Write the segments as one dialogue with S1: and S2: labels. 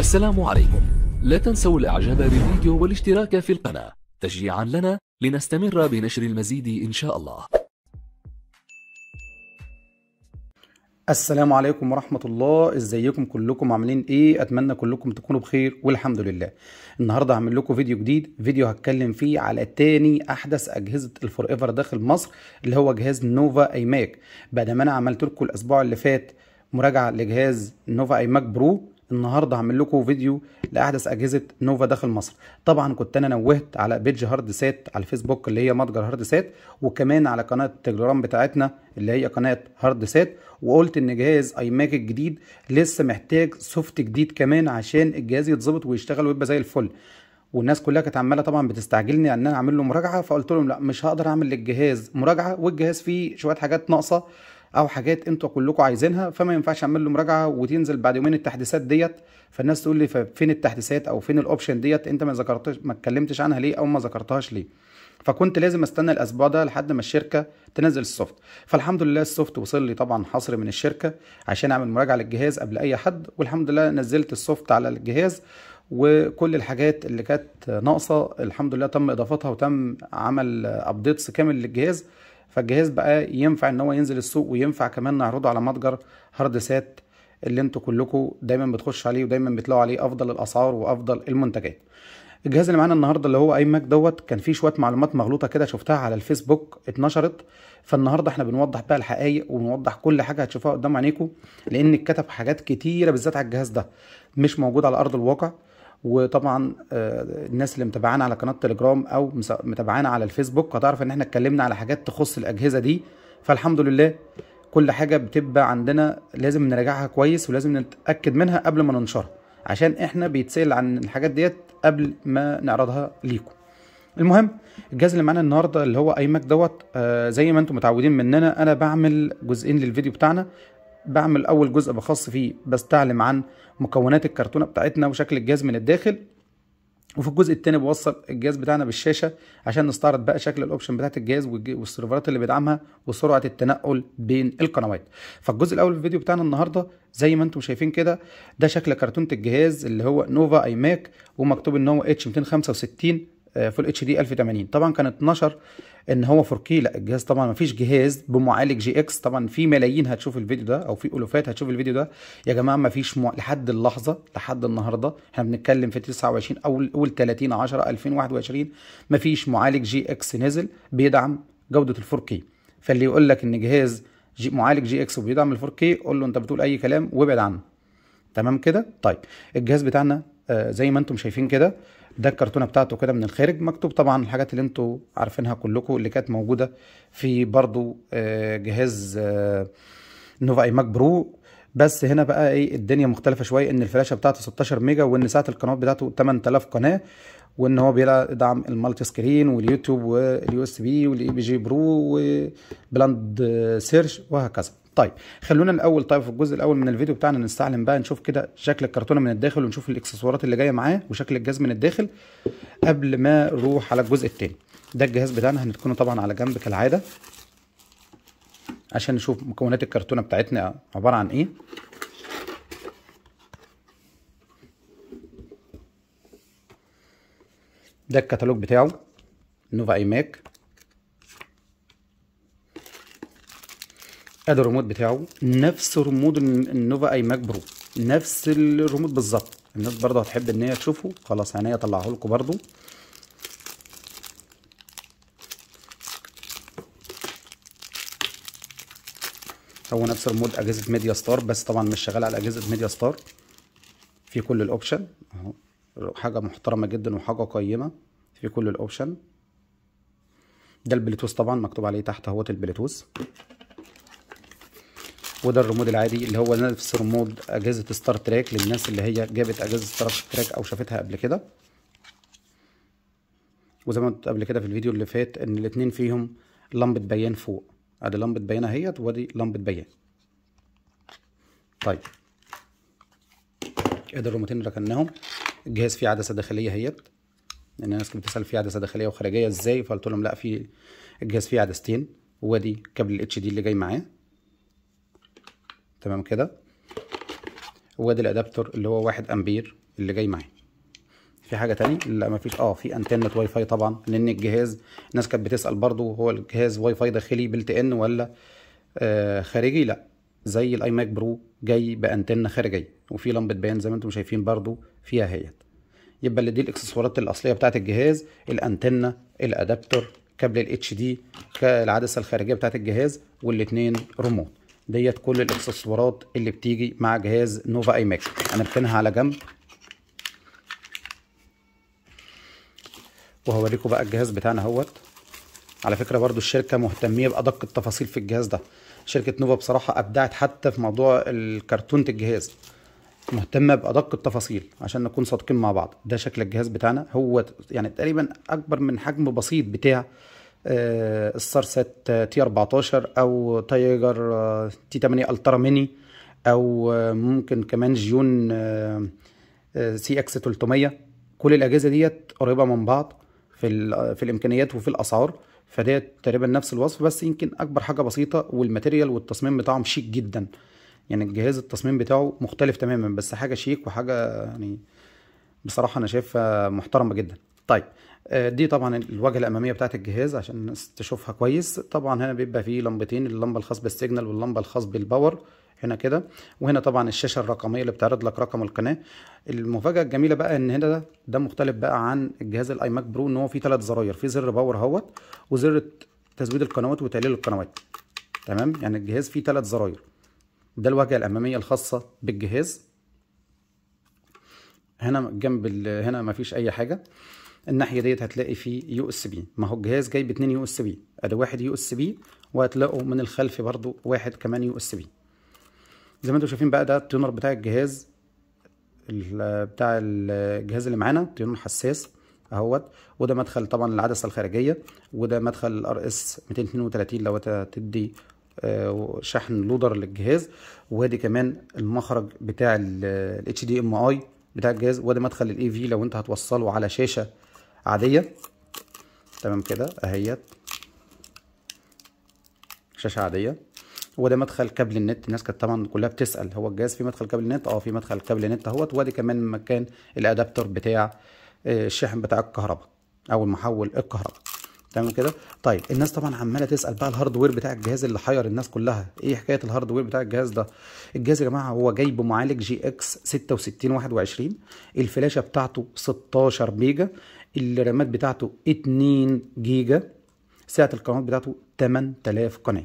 S1: السلام عليكم لا تنسوا الاعجاب بالفيديو والاشتراك في القناة تشجيعا لنا لنستمر بنشر المزيد إن شاء الله السلام عليكم ورحمة الله ازيكم كلكم عاملين ايه اتمنى كلكم تكونوا بخير والحمد لله النهاردة هعمل لكم فيديو جديد فيديو هتكلم فيه على تاني احدث اجهزة الفور ايفر داخل مصر اللي هو جهاز نوفا اي ماك بعد ما انا عملت لكم الاسبوع اللي فات مراجعة لجهاز نوفا اي ماك برو النهارده هعمل لكم فيديو لاحدث اجهزه نوفا داخل مصر طبعا كنت انا نوهت على بيج هارد سات على الفيسبوك اللي هي متجر هارد سات وكمان على قناه التليجرام بتاعتنا اللي هي قناه هارد سات وقلت ان جهاز اي ماك الجديد لسه محتاج سوفت جديد كمان عشان الجهاز يتظبط ويشتغل ويبقى زي الفل والناس كلها كانت عماله طبعا بتستعجلني ان انا اعمل له مراجعه فقلت لهم لا مش هقدر اعمل للجهاز مراجعه والجهاز فيه شويه حاجات ناقصه او حاجات انتوا كلكم عايزينها فما ينفعش اعمل له مراجعه وتنزل بعد يومين التحديثات ديت فالناس تقول لي فين التحديثات او فين الاوبشن ديت انت ما ذكرتش ما اتكلمتش عنها ليه او ما ذكرتهاش ليه فكنت لازم استنى الاسبوع ده لحد ما الشركه تنزل السوفت فالحمد لله السوفت وصل لي طبعا حصري من الشركه عشان اعمل مراجعه للجهاز قبل اي حد والحمد لله نزلت السوفت على الجهاز وكل الحاجات اللي كانت ناقصه الحمد لله تم اضافتها وتم عمل ابديتس كامل للجهاز فالجهاز بقى ينفع ان هو ينزل السوق وينفع كمان نعرضه على متجر هارد سات اللي انتوا كلكم دايما بتخش عليه ودايما بتلاقوا عليه افضل الاسعار وافضل المنتجات الجهاز اللي معانا النهارده اللي هو اي ماك دوت كان فيه شويه معلومات مغلوطه كده شفتها على الفيسبوك اتنشرت فالنهارده احنا بنوضح بقى الحقائق وبنوضح كل حاجه هتشوفوها قدام عينيكم لان اتكتب حاجات كتيره بالذات على الجهاز ده مش موجود على ارض الواقع وطبعا آه، الناس اللي متابعانا على قناه تليجرام او متابعانا على الفيسبوك هتعرف ان احنا اتكلمنا على حاجات تخص الاجهزه دي فالحمد لله كل حاجه بتبقى عندنا لازم نراجعها كويس ولازم نتاكد منها قبل ما ننشرها عشان احنا بيتسال عن الحاجات ديت قبل ما نعرضها ليكم المهم الجهاز اللي معانا النهارده اللي هو اي ماك دوت آه زي ما انتم متعودين مننا انا بعمل جزئين للفيديو بتاعنا بعمل اول جزء بخص فيه بستعلم عن مكونات الكرتونه بتاعتنا وشكل الجهاز من الداخل وفي الجزء الثاني بوصل الجهاز بتاعنا بالشاشه عشان نستعرض بقى شكل الاوبشن بتاعت الجهاز والسيرفرات اللي بيدعمها وسرعه التنقل بين القنوات فالجزء الاول في الفيديو بتاعنا النهارده زي ما انتم شايفين كده ده شكل كرتونه الجهاز اللي هو نوفا اي ماك ومكتوب ان هو اتش 265 فول اتش دي 1080 طبعا كان 12 ان هو 4 كي لا الجهاز طبعا ما فيش جهاز بمعالج جي اكس طبعا في ملايين هتشوف الفيديو ده او في الوفات هتشوف الفيديو ده يا جماعه ما فيش مع... لحد اللحظه لحد النهارده احنا بنتكلم في 29 او اول 30 10 2021 ما فيش معالج جي اكس نزل بيدعم جوده ال 4 كي فاللي يقول لك ان جهاز جي معالج جي اكس وبيدعم ال 4 كي قول له انت بتقول اي كلام وابعد عنه تمام كده طيب الجهاز بتاعنا آه زي ما انتم شايفين كده ده الكرتونه بتاعته كده من الخارج مكتوب طبعا الحاجات اللي انتوا عارفينها كلكم اللي كانت موجوده في برضو آه، جهاز آه، نوفا اي ماك برو بس هنا بقى ايه الدنيا مختلفه شويه ان الفلاشه بتاعته 16 ميجا وان سعه القنوات بتاعته 8000 قناه وان هو بيدعم المالتي سكرين واليوتيوب واليو اس بي والاي بي جي برو وبلاند سيرش وهكذا طيب خلونا الاول طيب في الجزء الاول من الفيديو بتاعنا نستعلم بقى نشوف كده شكل الكرتونه من الداخل ونشوف الاكسسوارات اللي جايه معاه وشكل الجهاز من الداخل قبل ما نروح على الجزء الثاني ده الجهاز بتاعنا هنتكونه طبعا على جنب كالعاده عشان نشوف مكونات الكرتونه بتاعتنا عباره عن ايه ده الكتالوج بتاعه نوفا اي ماك ادي الريموت بتاعه نفس ريموت النوفا اي ماك برو نفس الريموت بالظبط الناس برضه هتحب ان هي تشوفه خلاص عينيا اطلعه لكم برضه هو نفس ريموت اجهزه ميديا ستار بس طبعا مش شغال على اجهزه ميديا ستار في كل الاوبشن اهو حاجه محترمه جدا وحاجه قيمه في كل الاوبشن ده البلوتوث طبعا مكتوب عليه تحت اهوت البلوتوث وده الرمود العادي اللي هو نفس ريمود اجهزه ستار تراك للناس اللي هي جابت اجهزه ستار تراك او شافتها قبل كده وزي ما قلت قبل كده في الفيديو اللي فات ان الاتنين فيهم لمبه بيان فوق ادي لمبه بيان اهيت وادي لمبه بيان طيب ادي الريموتين ركناهم الجهاز فيه عدسه داخليه اهيت لان يعني الناس كانت بتسال فيه عدسه داخليه وخارجيه ازاي فقلت لهم لا في الجهاز فيه عدستين وادي كابل الاتش دي اللي جاي معاه تمام كده وادي الادابتور اللي هو واحد امبير اللي جاي معايا في حاجه تاني لا مفيش اه في انتنه واي فاي طبعا لان الجهاز الناس كانت بتسال برضو هو الجهاز واي فاي داخلي بلت ان ولا آه خارجي لا زي الاي ماك برو جاي بانتنه خارجيه وفي لمبه بيان زي ما انتم شايفين برضو فيها هيت يبقى اللي دي الاكسسوارات الاصليه بتاعه الجهاز الانتنه الادابتور كابل الاتش دي العدسه الخارجيه بتاعه الجهاز والاثنين ريموت ديت كل الاكسسوارات اللي بتيجي مع جهاز نوفا اي ماكس هنركنها على جنب وهوريكم بقى الجهاز بتاعنا اهوت على فكره برضو الشركه مهتميه بادق التفاصيل في الجهاز ده شركه نوفا بصراحه ابدعت حتى في موضوع الكرتونه الجهاز مهتمه بادق التفاصيل عشان نكون صادقين مع بعض ده شكل الجهاز بتاعنا هو يعني تقريبا اكبر من حجم بسيط بتاع آه، الصرصة تي 14 او تايجر آه، تي 8 الترا ميني او آه، ممكن كمان جيون سي اكس 300 كل الاجهزه ديت قريبه من بعض في في الامكانيات وفي الاسعار فديت تقريبا نفس الوصف بس يمكن اكبر حاجه بسيطه والماتيريال والتصميم بتاعهم شيك جدا يعني الجهاز التصميم بتاعه مختلف تماما بس حاجه شيك وحاجه يعني بصراحه انا شايفها محترمه جدا طيب آه، دي طبعا الواجهه الاماميه بتاعت الجهاز عشان تشوفها كويس طبعا هنا بيبقى فيه لمبتين اللمبه الخاص بالسيجنال واللمبه الخاص بالباور هنا كده وهنا طبعا الشاشه الرقميه اللي بتعرض لك رقم القناه المفاجاه الجميله بقى ان هنا ده, ده مختلف بقى عن الجهاز الاي ماك برو ان هو فيه ثلاث زراير في زر باور اهوت وزر تزويد القنوات وتقليل القنوات تمام يعني الجهاز فيه ثلاث زراير ده الواجهه الاماميه الخاصه بالجهاز هنا جنب هنا مفيش اي حاجه الناحيه ديت هتلاقي فيه يو اس بي ما هو الجهاز جاي باتنين يو اس بي ادي واحد يو اس بي وهتلاقوا من الخلف برضو واحد كمان يو اس بي زي ما انتم شايفين بقى ده التيونر بتاع الجهاز بتاع الجهاز اللي معانا تيونر حساس اهوت وده مدخل طبعا العدسه الخارجيه وده مدخل الار اس 232 لو تدي آه، شحن لودر للجهاز وادي كمان المخرج بتاع الاتش دي ام اي بتاع الجهاز وادي مدخل الاي في لو انت هتوصله على شاشه عاديه تمام كده اهيت شاشه عاديه وده مدخل كابل النت الناس كانت طبعا كلها بتسال هو الجهاز فيه مدخل كابل النت اه في مدخل كابل النت اهوت وادي كمان مكان الادابتر بتاع آه، الشاحن بتاع الكهرباء او المحول الكهرباء تمام كده طيب الناس طبعا عماله تسال بقى الهاردوير بتاع الجهاز اللي حير الناس كلها ايه حكايه الهاردوير بتاع الجهاز ده الجهاز يا جماعه هو جايب معالج جي اكس 66 21 الفلاشه بتاعته 16 ميجا الرامات بتاعته 2 جيجا سعة القنوات بتاعته 8000 قناة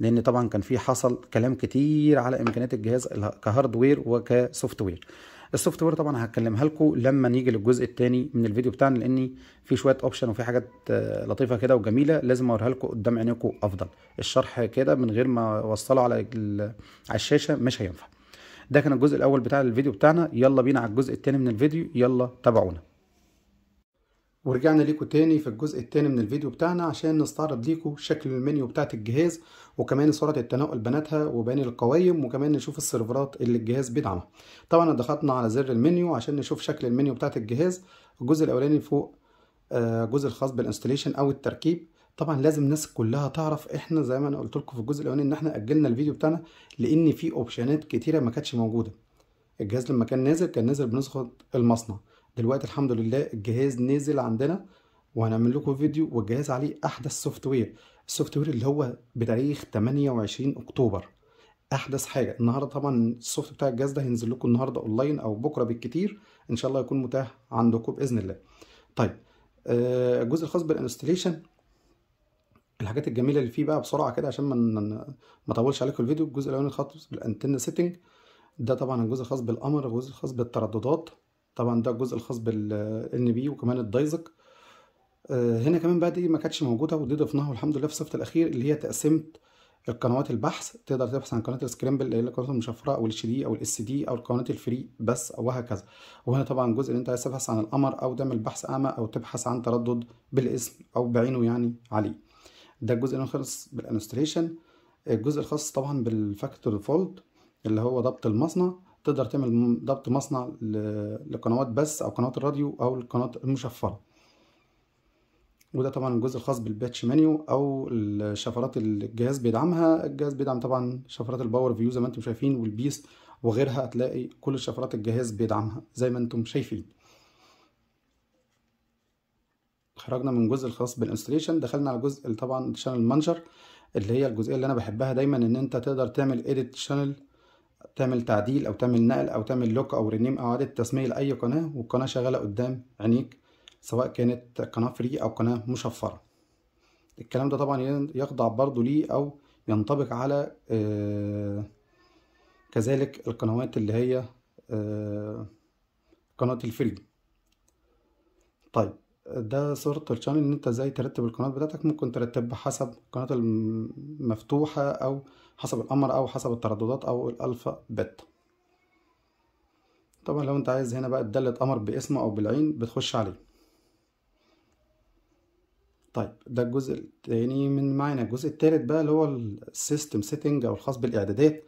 S1: لان طبعا كان في حصل كلام كتير على امكانيات الجهاز كهاردوير وكسوفت وير السوفت وير طبعا هتكلمها لكم لما نيجي للجزء الثاني من الفيديو بتاعنا لان في شويه اوبشن وفي حاجات لطيفه كده وجميله لازم اوريها لكم قدام عينيكم افضل الشرح كده من غير ما اوصله على على الشاشه مش هينفع ده كان الجزء الاول بتاع الفيديو بتاعنا يلا بينا على الجزء الثاني من الفيديو يلا تابعونا ورجعنا ليكم تاني في الجزء التاني من الفيديو بتاعنا عشان نستعرض ليكم شكل المنيو بتاعت الجهاز وكمان سرعة التنقل بيناتها وبين القوائم وكمان نشوف السيرفرات اللي الجهاز بيدعمها طبعا ضغطنا على زر المنيو عشان نشوف شكل المنيو بتاعت الجهاز الجزء الاولاني فوق آه، الجزء الخاص بالانستليشن او التركيب طبعا لازم الناس كلها تعرف احنا زي ما انا قلت لكم في الجزء الاولاني ان احنا اجلنا الفيديو بتاعنا لان في اوبشنات كتيره ما كانتش موجوده الجهاز لما كان نازل كان نازل بنسخه المصنع دلوقتي الحمد لله الجهاز نزل عندنا وهنعمل لكم فيديو والجهاز عليه احدث سوفت وير السوفت وير اللي هو بتاريخ 28 اكتوبر احدث حاجه النهارده طبعا السوفت بتاع الجهاز ده هينزل لكم النهارده اونلاين او بكره بالكتير ان شاء الله يكون متاح عندكم باذن الله طيب آه، الجزء الخاص بالانستليشن الحاجات الجميله اللي فيه بقى بسرعه كده عشان ما ما اطولش عليكم الفيديو الجزء الاولاني الخاص بالانتنه سيتنج ده طبعا الجزء الخاص بالقمر الجزء الخاص بالترددات طبعا ده الجزء الخاص بالان بي وكمان الدايزك آه، هنا كمان بقى دي ما كانتش موجوده ودي ضفناها والحمد لله في الصف الاخير اللي هي تقسيمه القنوات البحث تقدر تبحث عن قناه السكرامبل اللي هي القنوات المشفره او الاتش دي او الاس دي او القنوات الفري بس وهكذا وهنا طبعا الجزء اللي انت عايز تبحث عن القمر او تعمل بحث اعمى او تبحث عن تردد بالاسم او بعينه يعني عليه ده الجزء اللي خلص بالانستريشن الجزء الخاص طبعا بالفاكتور ديفولت اللي هو ضبط المصنع تقدر تعمل ضبط مصنع لقنوات بس او قنوات الراديو او القنوات المشفره وده طبعا الجزء الخاص بالباتش منيو او الشفرات اللي الجهاز بيدعمها الجهاز بيدعم طبعا شفرات الباور فيو زي ما انتم شايفين والبيس وغيرها هتلاقي كل الشفرات الجهاز بيدعمها زي ما انتم شايفين خرجنا من الجزء الخاص بالانستليشن دخلنا على الجزء طبعا شانل مانجر اللي هي الجزئيه اللي انا بحبها دايما ان انت تقدر تعمل اديت شانل تعمل تعديل او تعمل نقل او تعمل لوك او رينيم او اعاده تسميه لاي قناه والقناه شغاله قدام عينيك سواء كانت قناه فري او قناه مشفره الكلام ده طبعا يخضع برضو ليه او ينطبق على آه، كذلك القنوات اللي هي آه، قناه الفري طيب ده صورة الشانل ان انت ازاي ترتب القناة بتاعتك ممكن ترتبها حسب القناة المفتوحة او حسب الأمر أو حسب الترددات أو الألفا بيتا طبعا لو أنت عايز هنا بقى تدلة قمر باسم أو بالعين بتخش عليه طيب ده الجزء التاني من معانا الجزء التالت بقى اللي هو السيستم سيتنج أو الخاص بالإعدادات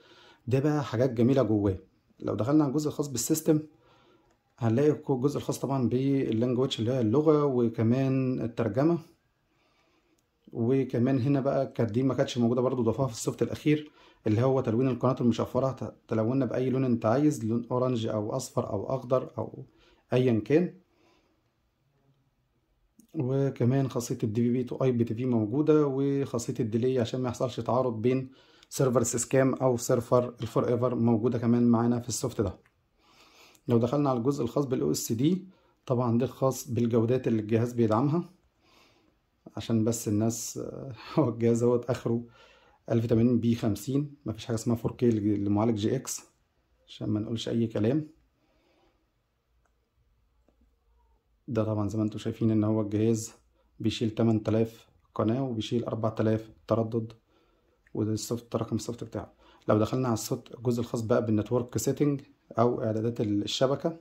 S1: ده بقى حاجات جميلة جواه لو دخلنا على الجزء الخاص بالسيستم هنلاقي الجزء الخاص طبعا باللانجويج اللي هي اللغة وكمان الترجمة وكمان هنا بقى كانت دي ما كانتش موجوده برده ضافوها في السوفت الاخير اللي هو تلوين القناه المشفره تلونها باي لون انت عايز لون اورنج او اصفر او اخضر او ايا كان وكمان خاصيه الدي في بي تو اي بي تي في موجوده وخاصيه الديلي عشان ما يحصلش تعارض بين سيرفر سيسكام او سيرفر الفور ايفر موجوده كمان معانا في السوفت ده لو دخلنا على الجزء الخاص بالاو اس دي طبعا ده خاص بالجودات اللي الجهاز بيدعمها عشان بس الناس آه، هو الجهاز دوت اخره 1080 بي 50 مفيش حاجه اسمها 4K لمعالج جي اكس عشان ما نقولش اي كلام ده طبعا زي ما انتم شايفين ان هو الجهاز بيشيل 8000 قناه وبيشيل 4000 تردد وده السوفت رقم السوفت بتاعه لو دخلنا على الصوت الجزء الخاص بقى بالنتورك سيتنج او اعدادات الشبكه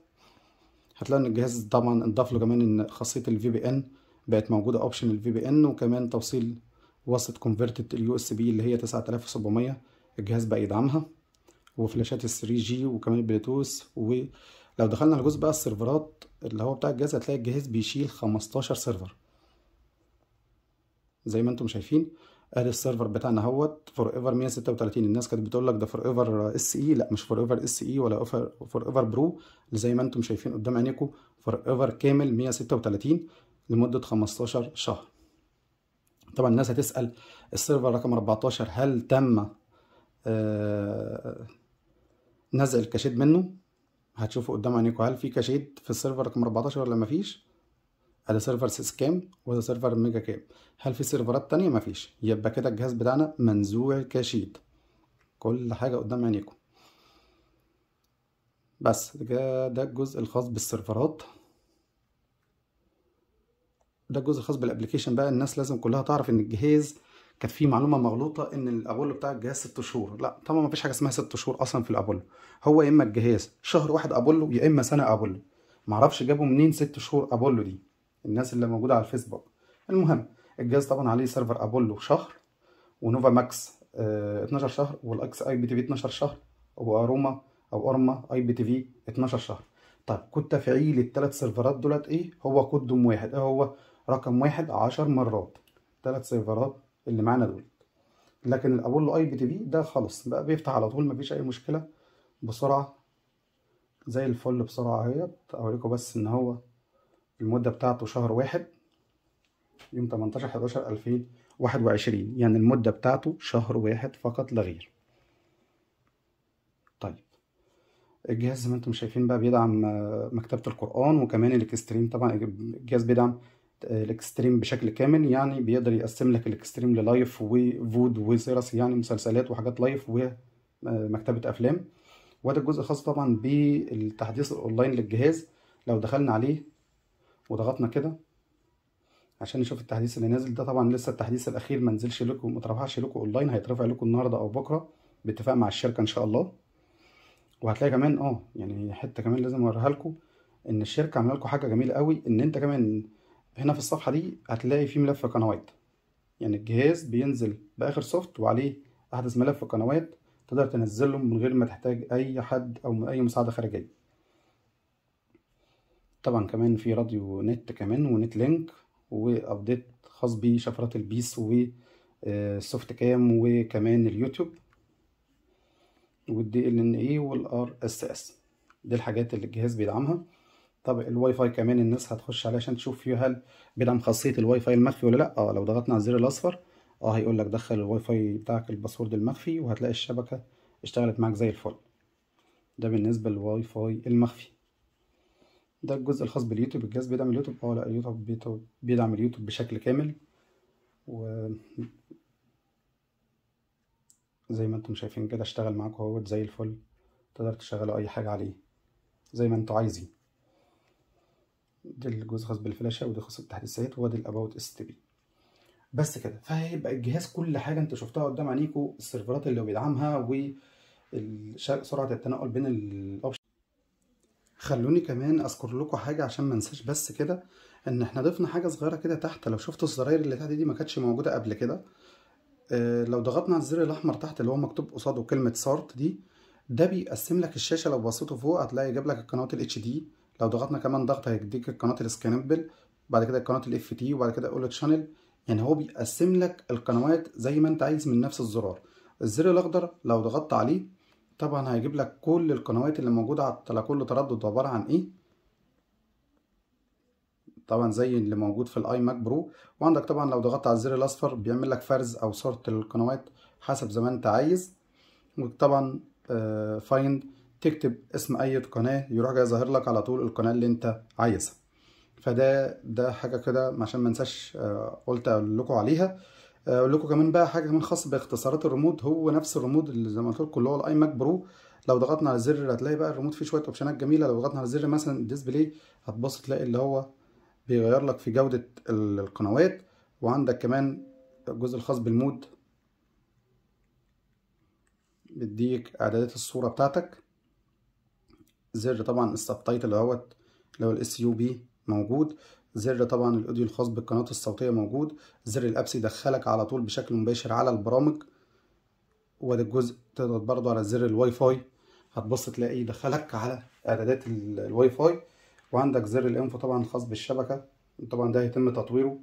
S1: هتلاقي ان الجهاز طبعا انضاف له كمان ان خاصيه الفي بي ان بقت موجوده اوبشن الفي بي ان وكمان توصيل وسط كونفرتد اليو اس بي اللي هي 9700 الجهاز بقى يدعمها وفلاشات ال 3 جي وكمان البلوتوث ولو دخلنا على جزء بقى السيرفرات اللي هو بتاع الجهاز هتلاقي الجهاز بيشيل 15 سيرفر زي ما انتم شايفين ادي آه، السيرفر بتاعنا اهوت فور ايفر 136 الناس كانت بتقول لك ده فور ايفر اس اي لا مش فور ايفر اس اي ولا فور ايفر برو زي ما انتم شايفين قدام عينيكم فور ايفر كامل 136 لمدة 15 شهر طبعا الناس هتسأل السيرفر رقم 14 هل تم آه، نزع الكاشيد منه هتشوفوا قدام عينيكم هل في كاشيد في السيرفر رقم 14 ولا مفيش هذا سيرفر سيس كام ولا سيرفر ميجا كام هل في سيرفرات تانية مفيش يبقى كده الجهاز بتاعنا منزوع كاشيد كل حاجة قدام عينيكم بس ده, ده الجزء الخاص بالسيرفرات ده الجزء الخاص بالابلكيشن بقى الناس لازم كلها تعرف ان الجهاز كانت فيه معلومه مغلوطه ان الابولو بتاع الجهاز ست شهور لا طبعا ما فيش حاجه اسمها ست شهور اصلا في الابولو هو يا اما الجهاز شهر واحد ابولو يا اما سنه ابولو معرفش جابوا منين ست شهور ابولو دي الناس اللي موجوده على الفيسبوك المهم الجهاز طبعا عليه سيرفر ابولو شهر ونوفا ماكس اه 12 شهر والاكس اي بي تي في 12 شهر واروما او ارما اي بي تي في 12 شهر طيب كود تفعيل الثلاث سيرفرات دولت ايه هو كود دوم واحد ايه هو رقم واحد عشر مرات تلات سيرفرات اللي معانا دول لكن الابولو اي بي تي في ده خالص بقى بيفتح على طول مفيش اي مشكله بسرعه زي الفل بسرعه اهيت اوريكم بس ان هو المده بتاعته شهر واحد يوم 18 11 2021 يعني المده بتاعته شهر واحد فقط لا غير طيب الجهاز زي ما انتم شايفين بقى بيدعم آه، مكتبه القران وكمان الاكستريم طبعا الجهاز بيدعم الاكستريم بشكل كامل يعني بيقدر يقسم لك الاكستريم للايف وفود وسيرس يعني مسلسلات وحاجات لايف ومكتبه افلام وده الجزء الخاص طبعا بالتحديث الاونلاين للجهاز لو دخلنا عليه وضغطنا كده عشان نشوف التحديث اللي نازل ده طبعا لسه التحديث الاخير ما نزلش لكم ما اترفعش لكم اونلاين هيترفع لكم النهارده او بكره باتفاق مع الشركه ان شاء الله وهتلاقي كمان اه يعني حته كمان لازم اوريها لكم ان الشركه عامله لكم حاجه جميله قوي ان انت كمان هنا في الصفحة دي هتلاقي في ملف قنوات يعني الجهاز بينزل بآخر سوفت وعليه أحدث ملف قنوات تقدر تنزلهم من غير ما تحتاج أي حد أو أي مساعدة خارجية طبعا كمان في راديو نت كمان ونت لينك وأبديت خاص بشفرات البيس وسوفت كام آه، وكمان اليوتيوب والدي ال ان اي والار اس اس دي الحاجات اللي الجهاز بيدعمها طب الواي فاي كمان الناس هتخش عليه عشان تشوف فيه هل بيدعم خاصيه الواي فاي المخفي ولا لا اه لو ضغطنا على الزر الاصفر اه هيقول لك دخل الواي فاي بتاعك الباسورد المخفي وهتلاقي الشبكه اشتغلت معاك زي الفل ده بالنسبه للواي فاي المخفي ده الجزء الخاص باليوتيوب الجهاز بيدعم اليوتيوب اه لا اليوتيوب بيدعم اليوتيوب بشكل كامل و زي ما انتم شايفين كده اشتغل معاك اهوت زي الفل تقدر تشغلوا اي حاجه عليه زي ما انتم عايزين دي الجزء خاص بالفلاشه وده خاص بالتحديثات وده الاباوت اس تي بي بس كده فهيبقى الجهاز كل حاجه انت شفتها قدام عينيكوا السيرفرات اللي بيدعمها وسرعه التنقل بين الاوبشن خلوني كمان اذكر لكم حاجه عشان ما انساش بس كده ان احنا ضفنا حاجه صغيره كده تحت لو شفتوا الزراير اللي تحت دي ما كانتش موجوده قبل كده اه لو ضغطنا على الزر الاحمر تحت اللي هو مكتوب قصاده كلمه سارت دي ده بيقسم لك الشاشه لو بصيته فوق هتلاقي جاب لك القنوات الاتش دي لو ضغطنا كمان ضغط هيديك القناه السكانبل بعد كده قناه الاف تي وبعد كده اول تشانل يعني هو بيقسم لك القنوات زي ما انت عايز من نفس الزرار الزر الاخضر لو ضغطت عليه طبعا هيجيب لك كل القنوات اللي موجوده على كل تردد عباره عن ايه طبعا زي اللي موجود في الاي ماك برو وعندك طبعا لو ضغطت على الزر الاصفر بيعمل لك فرز او صورة للقنوات حسب زي ما انت عايز وطبعا فايند آه، uh, تكتب اسم اي قناه يروح جاي ظاهر لك على طول القناه اللي انت عايزها فده ده حاجه كده عشان ما انساش آه، قلت اقول لكم عليها آه، اقول لكم كمان بقى حاجه كمان خاصه باختصارات الريموت هو نفس الريموت اللي زي ما قلت لكم اللي هو الاي ماك برو لو ضغطنا على الزر هتلاقي بقى الريموت فيه شويه اوبشنات جميله لو ضغطنا على الزر مثلا ديسبلاي هتبص تلاقي اللي هو بيغير لك في جوده القنوات وعندك كمان الجزء الخاص بالمود بيديك اعدادات الصوره بتاعتك زر طبعا السبتايتل اهوت اللي هو الاس يو بي موجود زر طبعا الاوديو الخاص بالقناه الصوتيه موجود زر الابس يدخلك على طول بشكل مباشر على البرامج وده الجزء تقدر برضه على زر الواي فاي هتبص تلاقيه يدخلك على اعدادات الواي فاي وعندك زر الانفو طبعا الخاص بالشبكه طبعا ده هيتم تطويره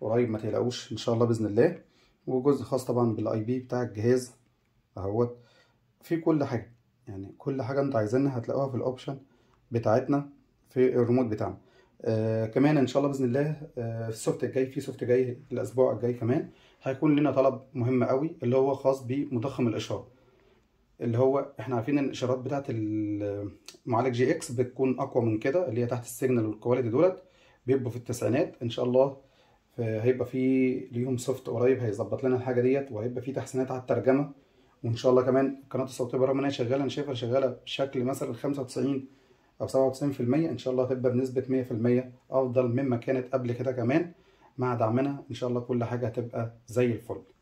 S1: قريب ما تلاقوش ان شاء الله باذن الله وجزء خاص طبعا بالاي بي بتاع الجهاز اهوت في كل حاجه يعني كل حاجة انتوا عايزينها هتلاقوها في الاوبشن بتاعتنا في الريموت بتاعنا آه كمان ان شاء الله باذن الله آه السوفت الجاي في سوفت جاي الاسبوع الجاي كمان هيكون لنا طلب مهم قوي اللي هو خاص بمضخم الاشاره اللي هو احنا عارفين ان الاشارات بتاعه المعالج جي اكس بتكون اقوى من كده اللي هي تحت السيجنال والكواليتي دولت بيبقوا في التسعينات ان شاء الله آه، هيبقى في ليهم سوفت قريب هيظبط لنا الحاجه ديت وهيبقى في تحسينات على الترجمه وان شاء الله كمان القناه الصوتيه برغم ان هي شغاله انا شايفها شغاله بشكل مثلا 95 او 97% ان شاء الله هتبقى بنسبه 100% افضل مما كانت قبل كده كمان مع دعمنا ان شاء الله كل حاجه هتبقى زي الفل